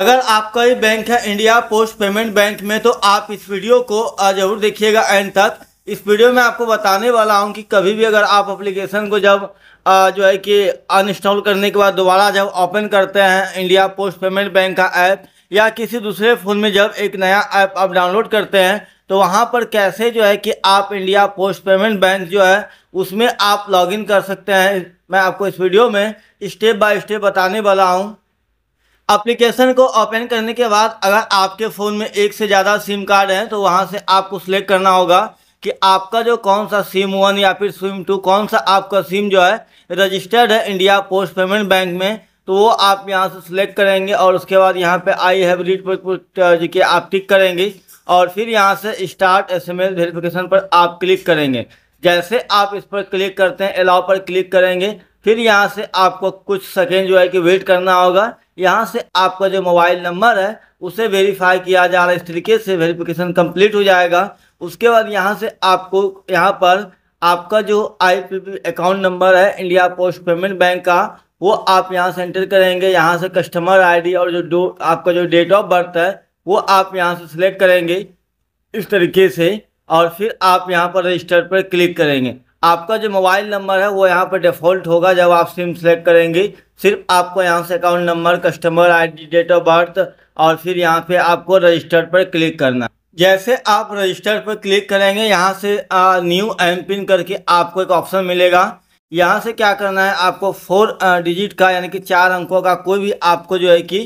अगर आपका ही बैंक है इंडिया पोस्ट पेमेंट बैंक में तो आप इस वीडियो को जरूर देखिएगा एंड तक इस वीडियो में आपको बताने वाला हूं कि कभी भी अगर आप एप्लीकेशन को जब जो है कि अनइंस्टॉल करने के बाद दोबारा जब ओपन करते हैं इंडिया पोस्ट पेमेंट बैंक का ऐप या किसी दूसरे फ़ोन में जब एक नया ऐप आप डाउनलोड करते हैं तो वहाँ पर कैसे जो है कि आप इंडिया पोस्ट पेमेंट बैंक जो है उसमें आप लॉगिन कर सकते हैं मैं आपको इस वीडियो में स्टेप बाय स्टेप बताने वाला हूँ एप्लीकेशन को ओपन करने के बाद अगर आपके फ़ोन में एक से ज़्यादा सिम कार्ड है तो वहाँ से आपको सिलेक्ट करना होगा कि आपका जो कौन सा सिम वन या फिर सिम टू कौन सा आपका सिम जो है रजिस्टर्ड है इंडिया पोस्ट पेमेंट बैंक में तो वो आप यहाँ से सिलेक्ट करेंगे और उसके बाद यहाँ पे आई हैबरीड पर के आप टिक करेंगे और फिर यहाँ से स्टार्ट एस एम वेरिफिकेशन पर आप क्लिक करेंगे जैसे आप इस पर क्लिक करते हैं अलाव पर क्लिक करेंगे फिर यहाँ से आपको कुछ सेकेंड जो है कि वेट करना होगा यहाँ से आपका जो मोबाइल नंबर है उसे वेरीफाई किया जा रहा है इस तरीके से वेरिफिकेशन कंप्लीट हो जाएगा उसके बाद यहाँ से आपको यहाँ पर आपका जो आई अकाउंट नंबर है इंडिया पोस्ट पेमेंट बैंक का वो आप यहाँ से एंटर करेंगे यहाँ से कस्टमर आईडी और जो डो आपका जो डेट ऑफ बर्थ है वो आप यहाँ से सिलेक्ट करेंगे इस तरीके से और फिर आप यहाँ पर रजिस्टर पर क्लिक करेंगे आपका जो मोबाइल नंबर है वो यहाँ पर डिफ़ॉल्ट होगा जब आप सिम सेलेक्ट करेंगे सिर्फ आपको यहाँ से account number customer ID date of birth और फिर यहाँ पे आपको रजिस्टर पर क्लिक करना जैसे आप रजिस्टर पर क्लिक करेंगे यहाँ से न्यू एम पिन करके आपको एक ऑप्शन मिलेगा यहाँ से क्या करना है आपको फोर डिजिट का यानी कि चार अंकों का कोई भी आपको जो है कि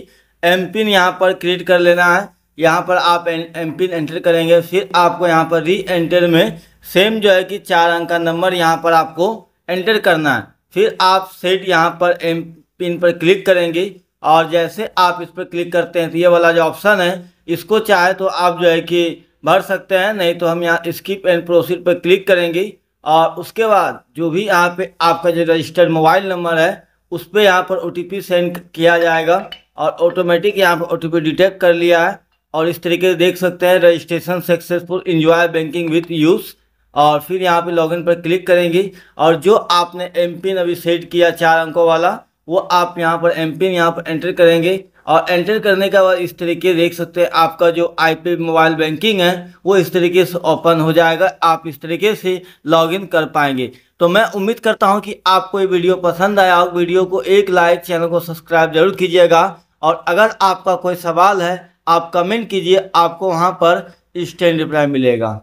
एम पिन यहाँ पर क्रिएट कर लेना है यहाँ पर आप एम पिन एंटर करेंगे फिर आपको यहाँ पर री एंटर में सेम जो है कि चार अंक का नंबर यहाँ पर आपको एंटर करना है फिर आप सेट यहाँ पर एम पिन पर क्लिक करेंगे और जैसे आप इस पर क्लिक करते हैं तो ये वाला जो ऑप्शन है इसको चाहे तो आप जो है कि भर सकते हैं नहीं तो हम यहाँ स्किप एंड प्रोसीड पर क्लिक करेंगे और उसके बाद जो भी यहाँ पे आपका जो रजिस्टर्ड मोबाइल नंबर है उस पर यहाँ पर ओ सेंड किया जाएगा और ऑटोमेटिक यहाँ पर ओ डिटेक्ट कर लिया है और इस तरीके से देख सकते हैं registration successful enjoy banking with us और फिर यहाँ पे लॉगिन पर क्लिक करेंगे और जो आपने एम पिन अभी सेट किया चार अंकों वाला वो आप यहाँ पर एम पिन यहाँ पर एंटर करेंगे और एंटर करने के बाद इस तरीके देख सकते हैं आपका जो आई मोबाइल बैंकिंग है वो इस तरीके से ओपन हो जाएगा आप इस तरीके से लॉगिन कर पाएंगे तो मैं उम्मीद करता हूँ कि आपको ये वीडियो पसंद आया और वीडियो को एक लाइक चैनल को सब्सक्राइब जरूर कीजिएगा और अगर आपका कोई सवाल है आप कमेंट कीजिए आपको वहाँ पर इंस्टेंट रिप्लाई मिलेगा